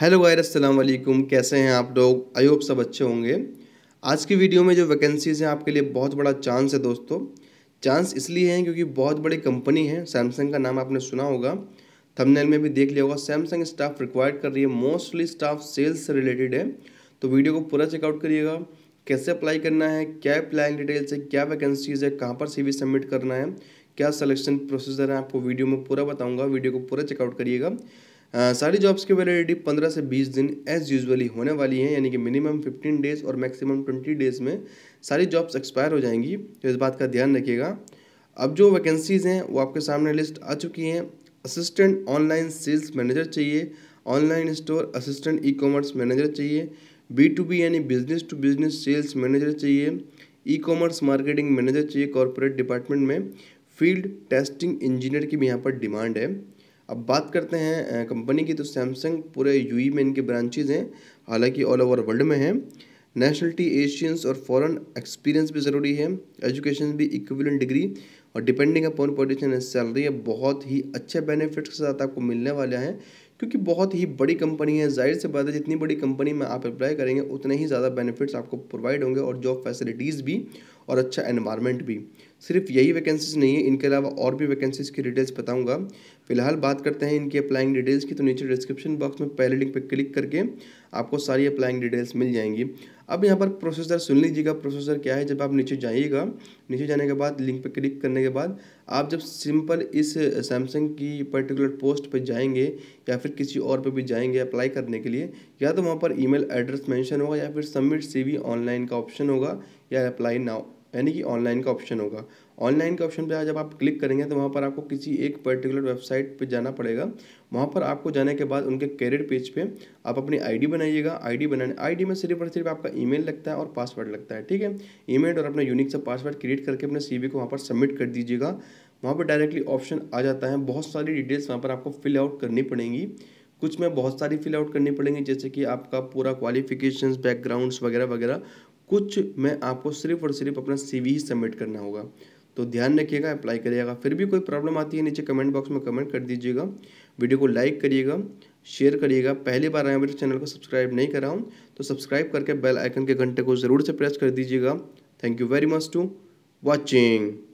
hello गायर अस्सलाम वालेकुम कैसे हैं आप लोग आई होप सब अच्छे होंगे आज की वीडियो में जो वैकेंसीज़ हैं आपके लिए बहुत बड़ा चांस है दोस्तों चांस इसलिए है क्योंकि बहुत बड़ी कंपनी है सैमसंग का नाम आपने सुना होगा थंबनेल में भी देख लिया होगा सैमसंग स्टाफ रिक्वायर्ड कर रही है मोस्टली स्टाफ सेल्स से रिलेटेड है तो वीडियो को पूरा चेकआउट करिएगा कैसे अप्लाई करना है क्या अप्लाइंग डिटेल्स है क्या वैकेंसीज़ है कहाँ पर सी सबमिट करना है क्या सलेक्शन प्रोसीजर है आपको वीडियो में पूरा बताऊँगा वीडियो को पूरा चेकआउट करिएगा सारी जॉब्स की वैलिडिटी पंद्रह से बीस दिन एज यूजुअली होने वाली है यानी कि मिनिमम फिफ्टीन डेज़ और मैक्सिमम ट्वेंटी डेज़ में सारी जॉब्स एक्सपायर हो जाएंगी तो इस बात का ध्यान रखिएगा अब जो वैकेंसीज़ हैं वो आपके सामने लिस्ट आ चुकी हैं असिस्टेंट ऑनलाइन सेल्स मैनेजर चाहिए online store assistant e commerce manager चाहिए बी टू बी यानी business to business sales manager चाहिए ई कॉमर्स मार्केटिंग मैनेजर चाहिए कॉरपोरेट डिपार्टमेंट में फील्ड टेस्टिंग इंजीनियर की भी यहाँ पर डिमांड है अब बात करते हैं कंपनी की तो सैमसंग पूरे यू में इनके ब्रांचेज हैं हालांकि ऑल ओवर वर्ल्ड में हैं नेशनलिटी एशियंस और फॉरेन एक्सपीरियंस भी ज़रूरी है एजुकेशन भी इक्विवेलेंट डिग्री और डिपेंडिंग अपॉन पोजिशन सैलरी है बहुत ही अच्छे बेनिफिट्स के साथ आपको मिलने वाले हैं क्योंकि बहुत ही बड़ी कंपनी है जाहिर से बात है जितनी बड़ी कंपनी में आप अप्लाई करेंगे उतने ही ज़्यादा बेनिफिट्स आपको प्रोवाइड होंगे और जॉब फैसिलिटीज़ भी और अच्छा एनवायरनमेंट भी सिर्फ यही वैकेंसीज नहीं है इनके अलावा और भी वैकेंसीज़ की डिटेल्स बताऊंगा फिलहाल बात करते हैं इनकी अप्लाइंग डिटेल्स की तो नीचे डिस्क्रिप्शन बॉक्स में पहले लिंक पर क्लिक करके आपको सारी अप्लाइंग डिटेल्स मिल जाएंगी अब यहाँ पर प्रोसेसर सुन लीजिएगा प्रोसेसर क्या है जब आप नीचे जाइएगा नीचे जाने के बाद लिंक पर क्लिक करने के बाद आप जब सिंपल इस सैमसंग की पर्टिकुलर पोस्ट पर जाएंगे या फिर किसी और पर भी जाएंगे अप्लाई करने के लिए या तो वहाँ पर ईमेल एड्रेस मेंशन होगा या फिर सबमिट सीवी ऑनलाइन का ऑप्शन होगा या अप्लाई नाउ यानी कि ऑनलाइन का ऑप्शन होगा ऑनलाइन के ऑप्शन पर जब आप क्लिक करेंगे तो वहाँ पर आपको किसी एक पर्टिकुलर वेबसाइट पर जाना पड़ेगा वहाँ पर आपको जाने के बाद उनके कैरियर पेज पे आप अपनी आईडी बनाइएगा आईडी बनाने आईडी में सिर्फ और सिर्फ आपका ईमेल लगता है और पासवर्ड लगता है ठीक है ईमेल और अपना यूनिक सा पासवर्ड क्रिएट करके अपने सी को वहाँ पर सबमिट कर दीजिएगा वहाँ पर डायरेक्टली ऑप्शन आ जाता है बहुत सारी डिटेल्स वहाँ पर आपको फिल आउट करनी पड़ेंगी कुछ में बहुत सारी फिल आउट करनी पड़ेंगी जैसे कि आपका पूरा क्वालिफिकेशंस बैकग्राउंड्स वगैरह वगैरह कुछ मैं आपको सिर्फ और सिर्फ अपना सी ही सबमिट करना होगा तो ध्यान रखिएगा अप्लाई करिएगा फिर भी कोई प्रॉब्लम आती है नीचे कमेंट बॉक्स में कमेंट कर दीजिएगा वीडियो को लाइक करिएगा शेयर करिएगा पहली बार आया मेरे चैनल को सब्सक्राइब नहीं करा हूँ तो सब्सक्राइब करके बेल आइकन के घंटे को ज़रूर से प्रेस कर दीजिएगा thank you very much to watching